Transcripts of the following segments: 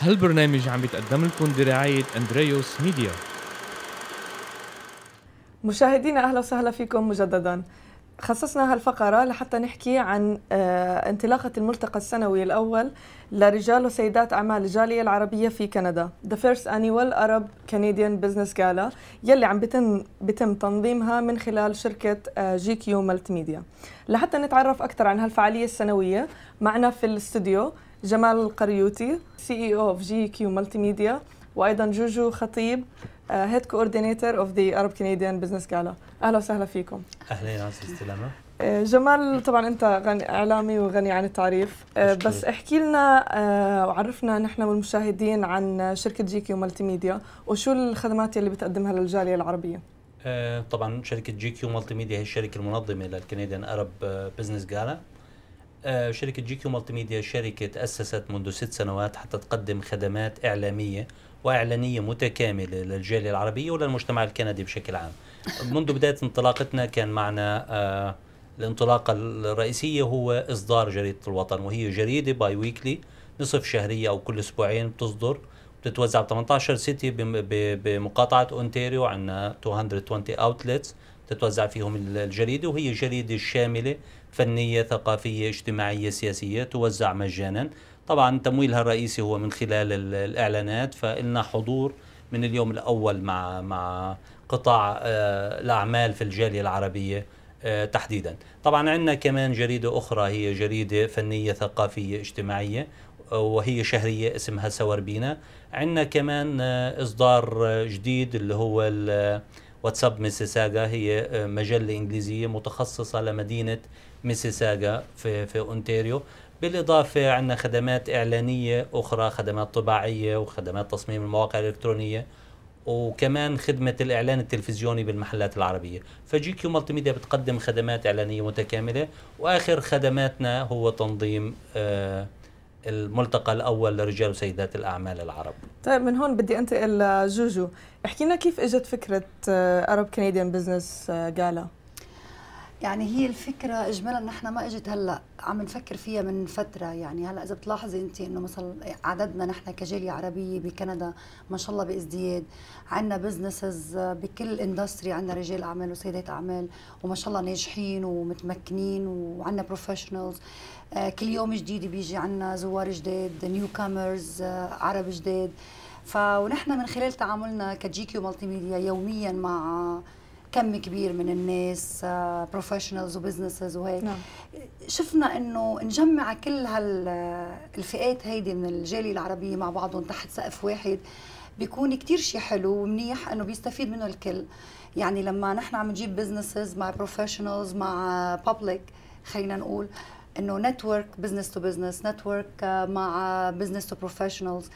هالبرنامج عم يتقدم لكم برعاية أندريوس ميديا مشاهدينا أهلا وسهلا فيكم مجددا خصصنا هالفقرة لحتى نحكي عن آه، انطلاقة الملتقى السنوي الأول لرجال وسيدات أعمال الجالية العربية في كندا The First Annual Arab Canadian Business Gala يلي عم بتم, بتم تنظيمها من خلال شركة آه، جي كيو ملتي ميديا لحتى نتعرف أكثر عن هالفعالية السنوية معنا في الاستوديو جمال القريوتي سي اي او اوف جي كيو مالتي ميديا وايضا جوجو خطيب هيد كوردينيتور اوف ذا ارب كنديان بزنس جالا اهلا وسهلا فيكم اهلا يا ناصر استلامه آه، جمال طبعا انت غني اعلامي وغني عن التعريف آه، بس احكي لنا آه، وعرفنا نحن والمشاهدين عن شركه جي كيو مالتي ميديا وشو الخدمات اللي بتقدمها للجاليه العربيه طبعا شركه جي كيو مالتي ميديا هي الشركه المنظمه للكنديان ارب بزنس جالا آه، شركة جي كيو مالتي ميديا شركة تأسست منذ ست سنوات حتى تقدم خدمات إعلامية وإعلانية متكاملة للجالية العربية وللمجتمع الكندي بشكل عام منذ بداية انطلاقتنا كان معنا آه، الانطلاقة الرئيسية هو إصدار جريدة الوطن وهي جريدة باي ويكلي نصف شهرية أو كل أسبوعين بتصدر بتتوزع ب 18 سيتي بمقاطعه اونتاريو عندنا 220 اوتلتس تتوزع فيهم الجريده وهي جريده شامله فنيه ثقافيه اجتماعيه سياسيه توزع مجانا طبعا تمويلها الرئيسي هو من خلال الاعلانات فإلنا حضور من اليوم الاول مع مع قطاع آه، الاعمال في الجاليه العربيه آه، تحديدا طبعا عندنا كمان جريده اخرى هي جريده فنيه ثقافيه اجتماعيه وهي شهرية اسمها سوربينا عندنا كمان إصدار جديد اللي هو واتساب ميسيساغا هي مجلة إنجليزية متخصصة لمدينة ميسيساغا في, في أونتاريو بالإضافة عندنا خدمات إعلانية أخرى خدمات طباعية وخدمات تصميم المواقع الإلكترونية وكمان خدمة الإعلان التلفزيوني بالمحلات العربية فجي كيو مالتي ميديا بتقدم خدمات إعلانية متكاملة وآخر خدماتنا هو تنظيم آه الملتقى الأول لرجال وسيدات الأعمال العرب طيب من هون بدي أنتقل لجوجو احكي لنا كيف إجت فكرة أرب كنديان بزنس جالا يعني هي الفكرة إجمالا نحن ما إجت هلا عم نفكر فيها من فترة يعني هلا إذا بتلاحظي أنت إنه مثلا عددنا نحن كجالية عربية بكندا ما شاء الله بازدياد عندنا بزنسز بكل اندستري عندنا رجال أعمال وسيدات أعمال وما شاء الله ناجحين ومتمكنين وعندنا بروفيشنالز آه، كل يوم جديد بيجي عندنا زوار جداد نيو كامرز آه، عرب جداد ونحن من خلال تعاملنا كجي كيو مالتي ميديا يوميا مع كم كبير من الناس بروفيشنالز آه، وبزنسز وهيك نعم. شفنا انه نجمع كل هالفئات آه، هيدي من الجاليه العربيه مع بعضهم تحت سقف واحد بيكون كتير شيء حلو ومنيح انه بيستفيد منه الكل يعني لما نحن عم نجيب بزنسز مع بروفيشنالز مع بابليك خلينا نقول انه نتورك بزنس تو بزنس نتورك مع بزنس تو بروفيشنالز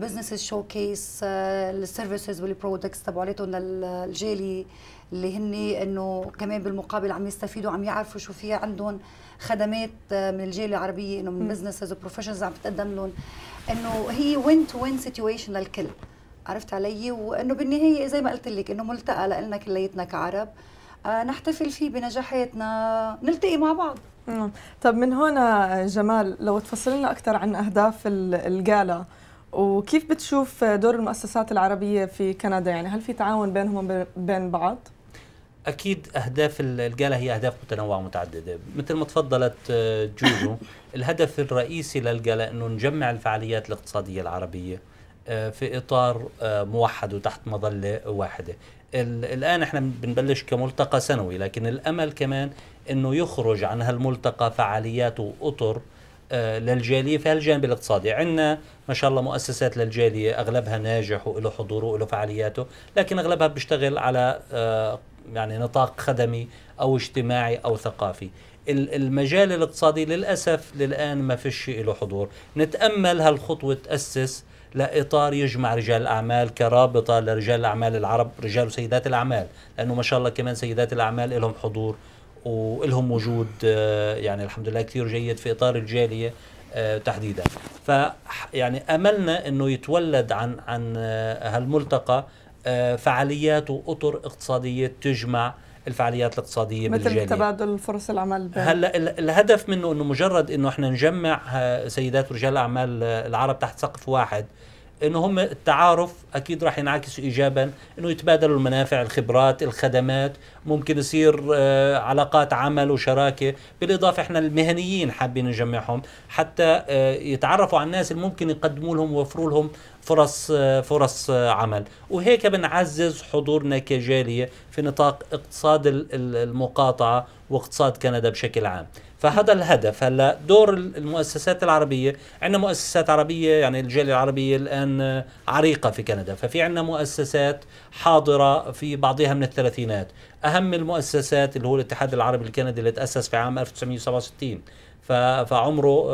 بزنس شو كيس السيرفيسز والبرودكتس تبعولتهم للجالي اللي هن انه كمان بالمقابل عم يستفيدوا عم يعرفوا شو في عندهم خدمات آه، من الجاليه العربيه انه من بزنسز وبروفيشنالز عم تقدم لهم انه هي وين تو وين سيتويشن للكل عرفت علي وانه بالنهايه زي ما قلت لك انه ملتقى لنا كليتنا كعرب آه، نحتفل فيه بنجاحاتنا نلتقي مع بعض نعم. طب من هنا جمال لو تفصل لنا اكثر عن اهداف الجالا وكيف بتشوف دور المؤسسات العربيه في كندا يعني هل في تعاون بينهم بين بعض اكيد اهداف الجالا هي اهداف متنوعه ومتعدده مثل ما تفضلت آه، جوجو الهدف الرئيسي للجالا انه نجمع الفعاليات الاقتصاديه العربيه آه، في اطار آه، موحد وتحت مظله واحده الان احنا بنبلش كملتقى سنوي لكن الامل كمان انه يخرج عن هالملتقى فعاليات واطر آه، للجاليه في هالجانب الاقتصادي عندنا ما شاء الله مؤسسات للجاليه اغلبها ناجح وله حضوره وله فعالياته لكن اغلبها بيشتغل على آه، يعني نطاق خدمي او اجتماعي او ثقافي المجال الاقتصادي للاسف للان ما فيش له حضور نتامل هالخطوه تاسس لاطار يجمع رجال الاعمال كرابطه لرجال الاعمال العرب رجال وسيدات الاعمال لانه ما شاء الله كمان سيدات الاعمال لهم حضور ولهم وجود آه، يعني الحمد لله كثير جيد في اطار الجاليه آه، تحديدا ف يعني املنا انه يتولد عن عن آه، هالملتقى فعاليات واطر اقتصاديه تجمع الفعاليات الاقتصاديه مثل بالجاليه مثل تبادل فرص العمل هلا الهدف منه انه مجرد انه احنا نجمع آه، سيدات ورجال اعمال آه، العرب تحت سقف واحد انه هم التعارف اكيد راح ينعكس ايجابا انه يتبادلوا المنافع الخبرات الخدمات ممكن يصير آه، علاقات عمل وشراكه بالاضافه احنا المهنيين حابين نجمعهم حتى يتعرفوا على الناس اللي ممكن يقدموا لهم ويوفروا لهم فرص فرص عمل وهيك بنعزز حضورنا كجاليه في نطاق اقتصاد المقاطعه واقتصاد كندا بشكل عام فهذا الهدف هلا دور المؤسسات العربيه عندنا مؤسسات عربيه يعني الجاليه العربيه الان عريقه في كندا ففي عندنا مؤسسات حاضره في بعضها من الثلاثينات اهم المؤسسات اللي هو الاتحاد العربي الكندي اللي تاسس في عام 1967 فعمره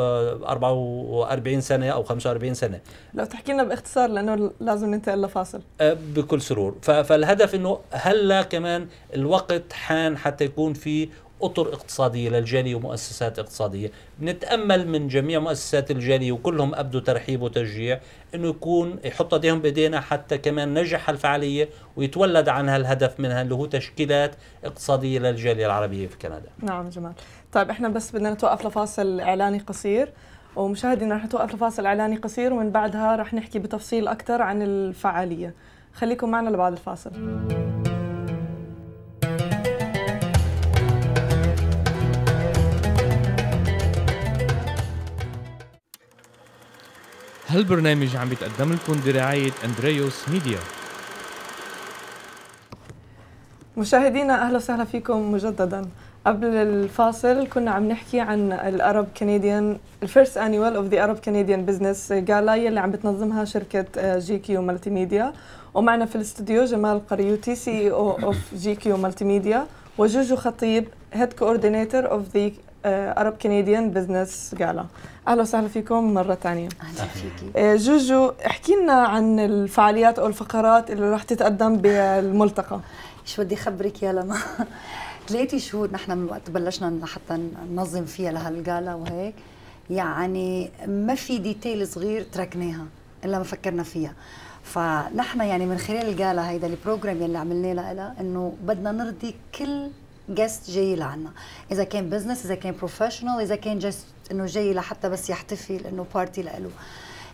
44 آه، سنه او 45 سنه لو تحكي لنا باختصار لانه لازم ننتقل لفاصل آه، بكل سرور فالهدف انه هلا كمان الوقت حان حتى يكون في أطر اقتصادية للجالية ومؤسسات اقتصادية نتأمل من جميع مؤسسات الجالية وكلهم أبدوا ترحيب وتشجيع أنه يكون يحط أيديهم بإيدينا حتى كمان نجح الفعالية ويتولد عنها الهدف منها اللي هو تشكيلات اقتصادية للجالية العربية في كندا نعم جمال طيب احنا بس بدنا نتوقف لفاصل إعلاني قصير ومشاهدينا رح نتوقف لفاصل إعلاني قصير ومن بعدها رح نحكي بتفصيل أكثر عن الفعالية خليكم معنا لبعد الفاصل هالبرنامج عم يتقدم لكم برعاية أندريوس ميديا مشاهدينا أهلا وسهلا فيكم مجددا قبل الفاصل كنا عم نحكي عن الأرب كنديان الفيرست أنيوال أوف ذا أرب كنديان بزنس جالا اللي عم بتنظمها شركة جي كيو مالتي ميديا ومعنا في الاستوديو جمال قريوتي سي او اوف جي كيو مالتي ميديا وجوجو خطيب هيد كوردينيتور اوف ذا ارب كنديان بزنس جالا اهلا وسهلا فيكم مره ثانيه اهلا فيكي آه، جوجو احكي لنا عن الفعاليات او الفقرات اللي راح تتقدم بالملتقى شو بدي اخبرك يا لما ثلاثة شهور نحن من وقت بلشنا لحتى ننظم فيها لهالجالا وهيك يعني ما في ديتيل صغير تركناها الا ما فكرنا فيها فنحن يعني من خلال الجالا هيدا البروجرام يلي عملناه لها انه بدنا نرضي كل جست جاي لعنا اذا كان بزنس اذا كان بروفيشنال اذا كان جاست انه جاي لحتى بس يحتفل انه بارتي لإله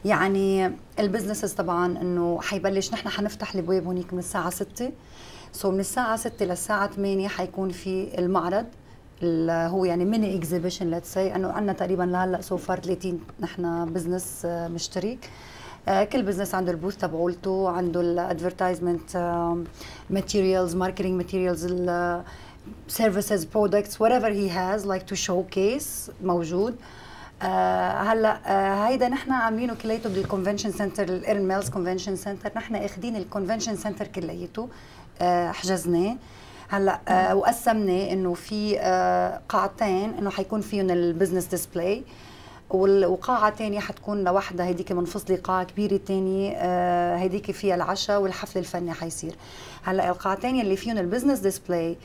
يعني البزنس طبعا انه حيبلش نحن حنفتح الابواب هونيك من الساعه 6 سو من الساعه 6 للساعه 8 حيكون في المعرض هو يعني ميني اكزيبيشن ليتس سي انه عندنا تقريبا لهلا سو فار 30 نحن بزنس آه، مشترك آه، كل بزنس عنده البوث تبعولته عنده الادفرتايزمنت ماتيريالز ماركتينج ماتيريالز services products whatever he has like to showcase موجود آه، هلا آه، هيدا نحن عاملينه كليته بالكونفنشن سنتر الايرن ميلز كونفنشن سنتر نحن اخذين الكونفنشن سنتر كليته حجزناه هلا آه وقسمناه انه في آه، قاعتين انه حيكون فيهم البزنس ديسبلاي وقاعة تانية حتكون لوحدها هيديك منفصلة قاعة كبيرة تانية هيديك فيها العشاء والحفل الفني حيصير هلا القاعتين اللي فيهم البزنس ديسبلاي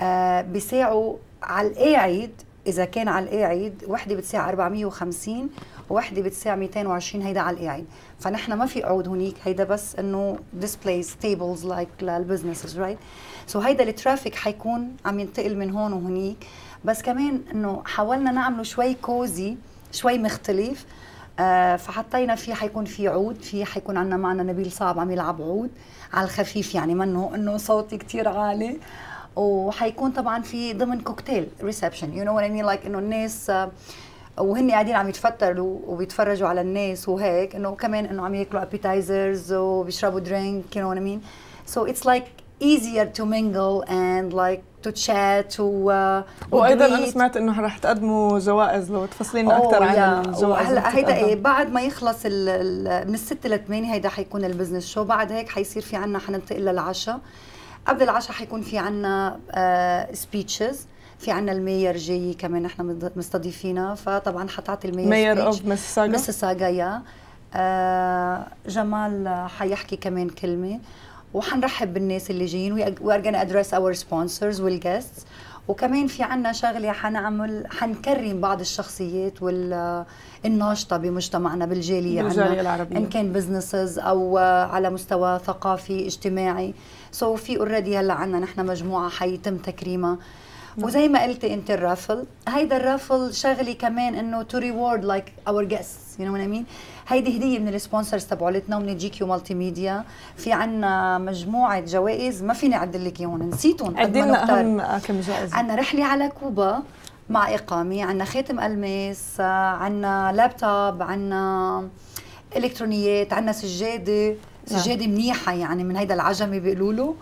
آه، بيساعوا على الاي عيد اذا كان على الاي عيد وحده بتساع 450 وحده بتساع 220 هيدا على الاي عيد فنحن ما في عود هنيك هيدا بس انه ديسبلايز تيبلز لايك للبزنسز رايت سو هيدا الترافيك حيكون عم ينتقل من هون وهنيك بس كمان انه حاولنا نعمله شوي كوزي شوي مختلف آه فحطينا فيه حيكون في عود في حيكون عندنا معنا نبيل صعب عم يلعب عود على الخفيف يعني منه انه صوتي كثير عالي وحيكون طبعا في ضمن كوكتيل ريسبشن يو نو وات اي مين لايك انه الناس آه، وهن قاعدين عم يتفتروا وبيتفرجوا على الناس وهيك انه كمان انه عم ياكلوا ابيتايزرز وبيشربوا درينك يو نو وات اي مين سو اتس لايك easier to mingle and like to chat و uh, وايضا انا سمعت انه رح تقدموا جوائز لو تفصلي لنا اكثر yeah. عن الجوائز هلا هيدا ايه بعد ما يخلص ال من 6 ل 8 هيدا حيكون البزنس شو بعد هيك حيصير في عنا حننتقل للعشاء قبل العشاء حيكون في عنا سبيتشز آه، في عنا المير جاي كمان نحن مستضيفينا فطبعا حتعطي المير مير اوف مسيساغا مسيساغا يا جمال حيحكي كمان كلمه وحنرحب بالناس اللي جايين وي ار ادريس اور سبونسرز والجيستس وكمان في عنا شغله حنعمل حنكرم بعض الشخصيات وال الناشطه بمجتمعنا بالجاليه بالجاليه العربيه ان كان بزنسز او على مستوى ثقافي اجتماعي سو so في اوريدي هلا عنا نحن مجموعه حيتم تكريمها نعم. وزي ما قلتي انت الرافل هيدا الرافل شغلي كمان انه تو ريورد لايك اور جيست يو نو وات اي مين هيدي هديه من السبونسرز تبعولتنا ومن جي كيو مالتي ميديا في عنا مجموعه جوائز ما فيني اعد لك اياهم نسيتهم قد ما اهم آه، كم جائزه عنا رحله على كوبا مع اقامه عنا خاتم الماس آه، عنا لابتوب عنا الكترونيات عنا سجاده نعم. سجاده منيحه يعني من هيدا العجمي بيقولوا له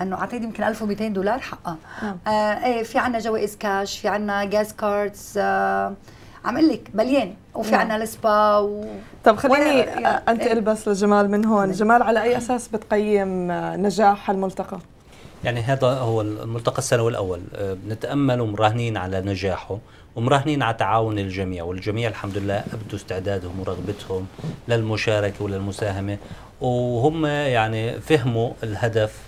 انه اعطيت يمكن 1200 دولار حقها نعم. آه. آه في عنا جوائز كاش في عنا جاز كاردز آه عم لك مليان وفي عندنا نعم. السبا و طب خليني انتقل إيه. بس لجمال من هون، جمال على اي اساس بتقيم آه، نجاح الملتقى؟ يعني هذا هو الملتقى السنوي الاول آه، بنتامل ومراهنين على نجاحه ومراهنين على تعاون الجميع والجميع الحمد لله ابدوا استعدادهم ورغبتهم للمشاركه وللمساهمه وهم يعني فهموا الهدف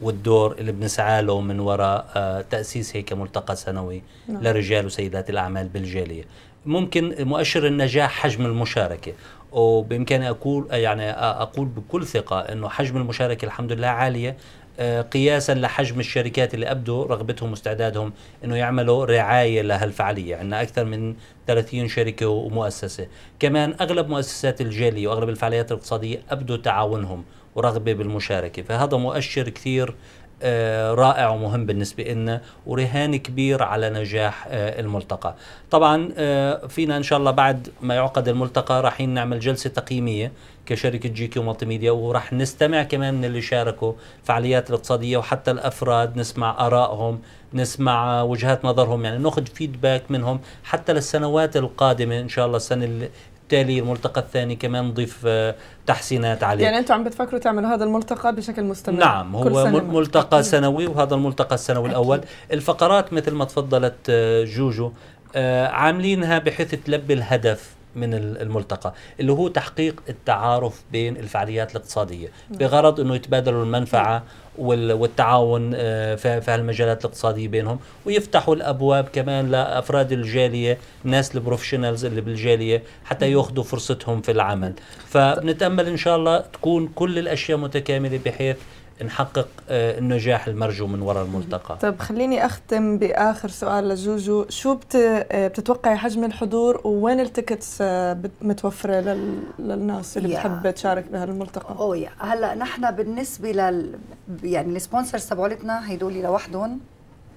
والدور اللي بنسعى له من وراء آه، تاسيس هيك ملتقى سنوي نعم. لرجال وسيدات الاعمال بالجاليه ممكن مؤشر النجاح حجم المشاركه وبامكاني اقول يعني اقول بكل ثقه انه حجم المشاركه الحمد لله عاليه آه، قياسا لحجم الشركات اللي ابدوا رغبتهم واستعدادهم انه يعملوا رعايه لهالفعاليه، عندنا اكثر من 30 شركه ومؤسسه، كمان اغلب مؤسسات الجاليه واغلب الفعاليات الاقتصاديه ابدوا تعاونهم ورغبه بالمشاركه، فهذا مؤشر كثير آه، رائع ومهم بالنسبة لنا ورهان كبير على نجاح آه، الملتقى طبعا آه، فينا إن شاء الله بعد ما يعقد الملتقى راح نعمل جلسة تقييمية كشركة جي كيو مالتي ميديا وراح نستمع كمان من اللي شاركوا فعاليات الاقتصادية وحتى الأفراد نسمع آرائهم نسمع وجهات نظرهم يعني ناخذ فيدباك منهم حتى للسنوات القادمة إن شاء الله السنة وبالتالي الملتقى الثاني كمان نضيف آه، تحسينات عليه يعني انتم عم بتفكروا تعملوا هذا الملتقى بشكل مستمر نعم هو كل سنة ملتقى أكيد. سنوي وهذا الملتقى السنوي أكيد. الاول الفقرات مثل ما تفضلت آه، جوجو آه، عاملينها بحيث تلبي الهدف من الملتقى اللي هو تحقيق التعارف بين الفعاليات الاقتصادية بغرض أنه يتبادلوا المنفعة والتعاون آه، في هالمجالات الاقتصادية بينهم ويفتحوا الأبواب كمان لأفراد الجالية الناس البروفيشنالز اللي بالجالية حتى يأخذوا فرصتهم في العمل فنتأمل إن شاء الله تكون كل الأشياء متكاملة بحيث نحقق آه، النجاح المرجو من وراء الملتقى طب خليني أختم بآخر سؤال لجوجو شو بت... آه، بتتوقعي حجم الحضور ووين التيكتس آه، متوفرة لل... للناس اللي yeah. بتحب تشارك بهالملتقى أوه يا هلا نحن بالنسبة لل يعني السبونسرز تبعولتنا هدول لوحدهم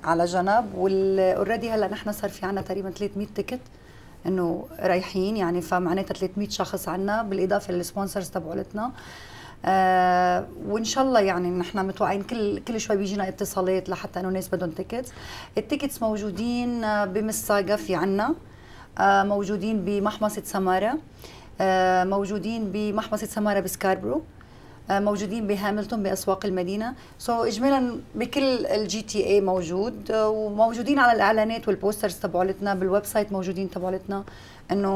على جنب والأوريدي هلا نحن صار في عنا تقريبا 300 تيكت انه رايحين يعني فمعناتها 300 شخص عنا بالاضافه للسبونسرز تبعولتنا آه، وان شاء الله يعني نحن متوقعين كل كل شوي بيجينا اتصالات لحتى انه ناس بدهم تيكتس التيكتس موجودين آه، بمساقة في عنا آه، موجودين بمحمصة سمارة موجودين بمحمصة سمارة بسكاربرو موجودين بهاملتون باسواق المدينه سو so, اجمالا بكل الجي تي اي موجود وموجودين على الاعلانات والبوسترز تبعولتنا بالويب سايت موجودين تبعولتنا انه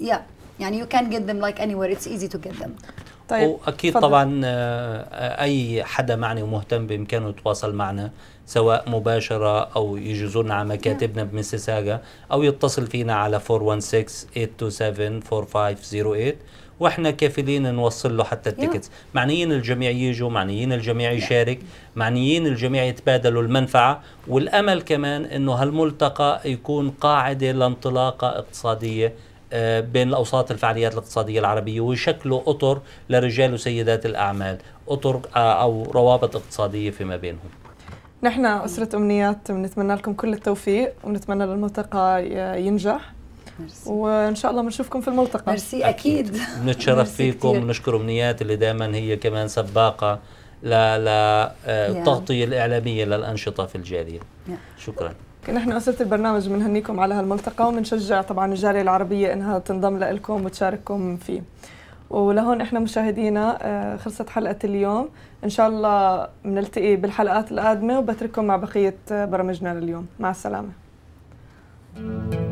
يا yeah. يعني you can get them like anywhere it's easy to get them طيب واكيد فضل. طبعا آه، آه، اي حدا معني ومهتم بامكانه يتواصل معنا سواء مباشره او يجي لنا على مكاتبنا نعم. بمسيساغا او يتصل فينا على 416-827-4508 واحنا كافلين نوصل له حتى التيكتس معنيين الجميع يجوا معنيين الجميع يشارك معنيين الجميع يتبادلوا المنفعه والامل كمان انه هالملتقى يكون قاعده لانطلاقه اقتصاديه آه، بين الأوساط الفعاليات الاقتصادية العربية ويشكلوا أطر لرجال وسيدات الأعمال أطر آه، أو روابط اقتصادية فيما بينهم نحن أسرة أمنيات بنتمنى لكم كل التوفيق ونتمنى للملتقى ينجح مرسي. وان شاء الله بنشوفكم في الملتقى ميرسي اكيد بنتشرف فيكم ونشكر امنيات اللي دائما هي كمان سباقه للتغطيه آه، الاعلاميه للانشطه في الجاليه شكرا نحن أسرة البرنامج بنهنيكم على هالملتقى وبنشجع طبعا الجالية العربية إنها تنضم لكم وتشارككم فيه ولهون احنا مشاهدينا آه، خلصت حلقة اليوم إن شاء الله بنلتقي بالحلقات القادمة وبترككم مع بقية آه، برامجنا لليوم مع السلامة thank you